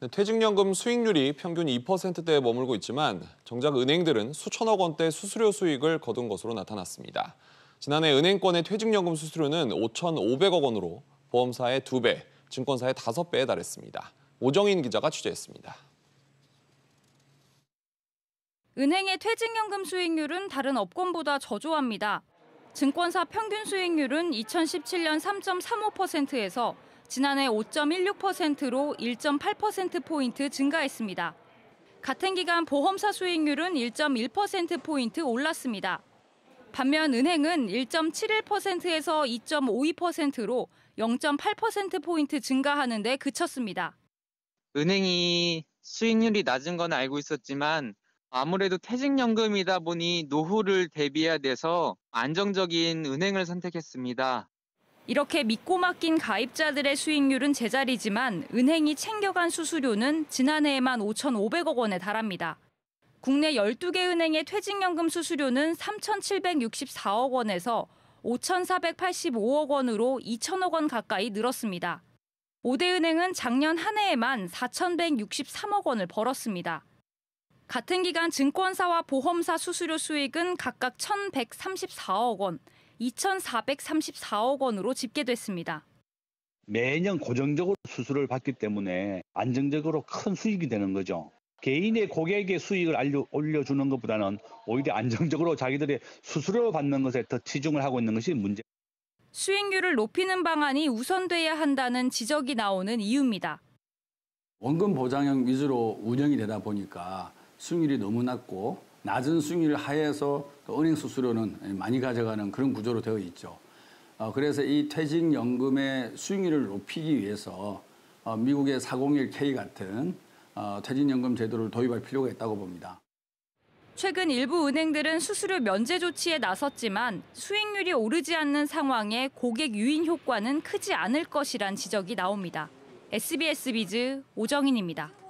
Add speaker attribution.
Speaker 1: 네, 퇴직연금 수익률이 평균 2%대에 머물고 있지만 정작 은행들은 수천억 원대 수수료 수익을 거둔 것으로 나타났습니다. 지난해 은행권의 퇴직연금 수수료는 5,500억 원으로 보험사의 2배, 증권사의 5배에 달했습니다. 오정인 기자가 취재했습니다.
Speaker 2: 은행의 퇴직연금 수익률은 다른 업권보다 저조합니다. 증권사 평균 수익률은 2017년 3.35%에서 지난해 5.16%로 1.8%포인트 증가했습니다. 같은 기간 보험사 수익률은 1.1%포인트 올랐습니다. 반면 은행은 1.71%에서 2.52%로 0.8%포인트 증가하는 데 그쳤습니다.
Speaker 3: 은행이 수익률이 낮은 건 알고 있었지만 아무래도 퇴직연금이다 보니 노후를 대비해야 돼서 안정적인 은행을 선택했습니다.
Speaker 2: 이렇게 믿고 맡긴 가입자들의 수익률은 제자리지만 은행이 챙겨간 수수료는 지난해에만 5,500억 원에 달합니다. 국내 12개 은행의 퇴직연금 수수료는 3,764억 원에서 5,485억 원으로 2 0 0 0억원 가까이 늘었습니다. 5대 은행은 작년 한 해에만 4,163억 원을 벌었습니다. 같은 기간 증권사와 보험사 수수료 수익은 각각 1,134억 원, 2,434억 원으로 집계됐습니다.
Speaker 3: 매년 고정적으로 수수료를 받기 때문에 안정적으로 큰 수익이 되는 거죠. 개인의 고객의 수익을 올려주는 것보다는 오히려 안정적으로 자기들의 수수료 받는 것에 더 치중을 하고 있는 것이 문제.
Speaker 2: 수익률을 높이는 방안이 우선돼야 한다는 지적이 나오는 이유입니다.
Speaker 1: 원금 보장형 위주로 운영이 되다 보니까 수익률이 너무 낮고 낮은 수익률 하에서 그 은행 수수료는 많이 가져가는 그런 구조로 되어 있죠. 어, 그래서 이 퇴직연금의 수익률을 높이기 위해서 어, 미국의 401k 같은 어, 퇴직연금 제도를 도입할 필요가 있다고 봅니다.
Speaker 2: 최근 일부 은행들은 수수료 면제 조치에 나섰지만 수익률이 오르지 않는 상황에 고객 유인 효과는 크지 않을 것이란 지적이 나옵니다. SBS 비즈 오정인입니다.